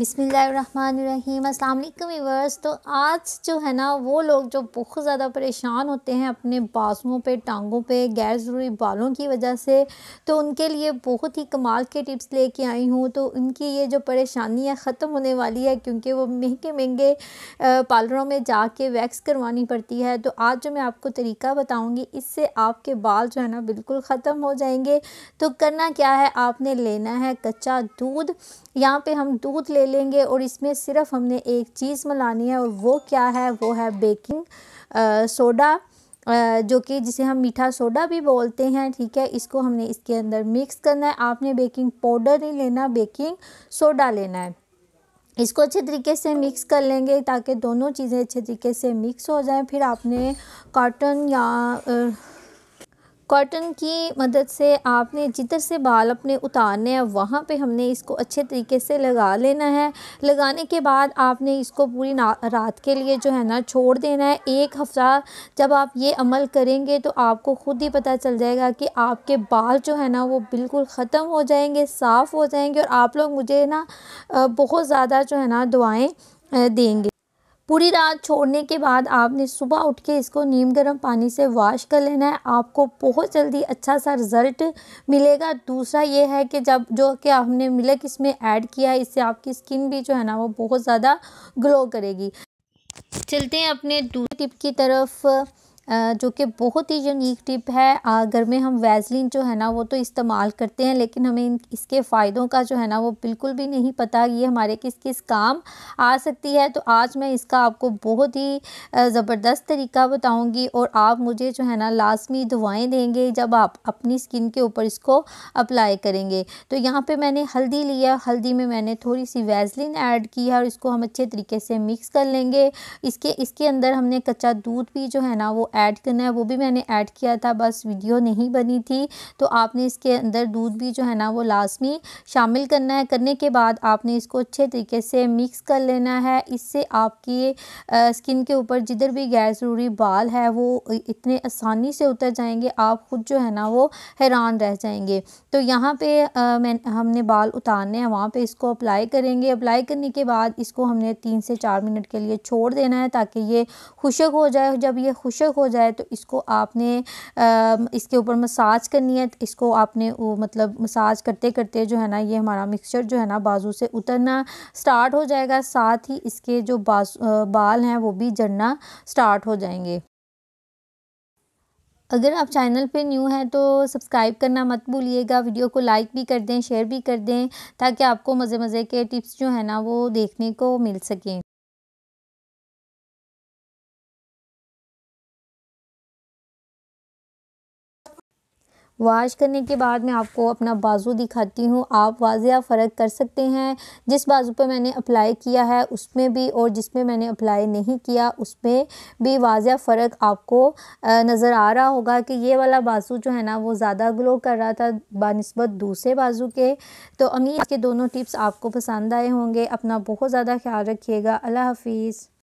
अस्सलाम अल्लाम व्यूअर्स तो आज जो है ना वो लोग जो बहुत ज़्यादा परेशान होते हैं अपने बाजुओं पे टांगों पे गैर ज़रूरी बालों की वजह से तो उनके लिए बहुत ही कमाल के टिप्स लेके आई हूँ तो उनकी ये जो परेशानी है ख़त्म होने वाली है क्योंकि वो महंगे महंगे पार्लरों में के वैक्स करवानी पड़ती है तो आज जो मैं आपको तरीका बताऊँगी इससे आपके बाल जो है ना बिल्कुल ख़त्म हो जाएंगे तो करना क्या है आपने लेना है कच्चा दूध यहाँ पर हम दूध ले लेंगे और इसमें सिर्फ हमने एक चीज़ मिलानी है और वो क्या है वो है बेकिंग आ, सोडा जो कि जिसे हम मीठा सोडा भी बोलते हैं ठीक है इसको हमने इसके अंदर मिक्स करना है आपने बेकिंग पाउडर नहीं लेना बेकिंग सोडा लेना है इसको अच्छे तरीके से मिक्स कर लेंगे ताकि दोनों चीज़ें अच्छे तरीके से मिक्स हो जाएं फिर आपने कॉटन या आ, कॉटन की मदद से आपने जिधर से बाल अपने उतारने हैं वहाँ पे हमने इसको अच्छे तरीके से लगा लेना है लगाने के बाद आपने इसको पूरी रात के लिए जो है ना छोड़ देना है एक हफ़्ता जब आप ये अमल करेंगे तो आपको ख़ुद ही पता चल जाएगा कि आपके बाल जो है ना वो बिल्कुल ख़त्म हो जाएंगे साफ़ हो जाएंगे और आप लोग मुझे ना बहुत ज़्यादा जो है ना दुआएँ देंगे पूरी रात छोड़ने के बाद आपने सुबह उठ के इसको नीम गर्म पानी से वॉश कर लेना है आपको बहुत जल्दी अच्छा सा रिज़ल्ट मिलेगा दूसरा ये है कि जब जो कि हमने मिलक इसमें ऐड किया है इससे आपकी स्किन भी जो है ना वो बहुत ज़्यादा ग्लो करेगी चलते हैं अपने दूसरे टिप की तरफ जो कि बहुत ही यूनिक टिप है घर में हम वैजलिन जो है ना वो तो इस्तेमाल करते हैं लेकिन हमें इसके फ़ायदों का जो है ना वो बिल्कुल भी नहीं पता ये हमारे किस किस काम आ सकती है तो आज मैं इसका आपको बहुत ही ज़बरदस्त तरीका बताऊँगी और आप मुझे जो है ना लाजमी दुआएँ देंगे जब आप अपनी स्किन के ऊपर इसको अप्लाई करेंगे तो यहाँ पर मैंने हल्दी लिया हल्दी में मैंने थोड़ी सी वैजलिन ऐड की है और इसको हम अच्छे तरीके से मिक्स कर लेंगे इसके इसके अंदर हमने कच्चा दूध भी जो है ना वो ऐड करना है वो भी मैंने ऐड किया था बस वीडियो नहीं बनी थी तो आपने इसके अंदर दूध भी जो है ना वो लाजमी शामिल करना है करने के बाद आपने इसको अच्छे तरीके से मिक्स कर लेना है इससे आपकी स्किन के ऊपर जिधर भी गैर ज़रूरी बाल है वो इतने आसानी से उतर जाएंगे आप खुद जो है ना वो हैरान रह जाएंगे तो यहाँ पे मैं हमने बाल उतारने हैं वहाँ पे इसको अप्लाई करेंगे अप्लाई करने के बाद इसको हमने तीन से चार मिनट के लिए छोड़ देना है ताकि ये खुशक हो जाए जब ये खुशक हो जाए तो इसको आपने आ, इसके ऊपर मसाज करनी है इसको आपने वो मतलब मसाज करते करते जो है ना ये हमारा मिक्सचर जो है ना बाजू से उतरना स्टार्ट हो जाएगा साथ ही इसके जो बाल हैं वो भी जड़ना स्टार्ट हो जाएंगे अगर आप चैनल पे न्यू हैं तो सब्सक्राइब करना मत भूलिएगा वीडियो को लाइक भी कर दें शेयर भी कर दें ताकि आपको मज़े मज़े के टिप्स जो है ना वो देखने को मिल सकें वाश करने के बाद मैं आपको अपना बाजू दिखाती हूँ आप वाजिया फ़र्क कर सकते हैं जिस बाजू पे मैंने अप्लाई किया है उसमें भी और जिसमें मैंने अप्लाई नहीं किया उसमें भी वाजिया फ़र्क आपको नज़र आ रहा होगा कि ये वाला बाजू जो है ना वो ज़्यादा ग्लो कर रहा था बनस्बत दूसरे बाजू के तो अमीर के दोनों टिप्स आपको पसंद आए होंगे अपना बहुत ज़्यादा ख्याल रखिएगा अल्लाह हाफिज़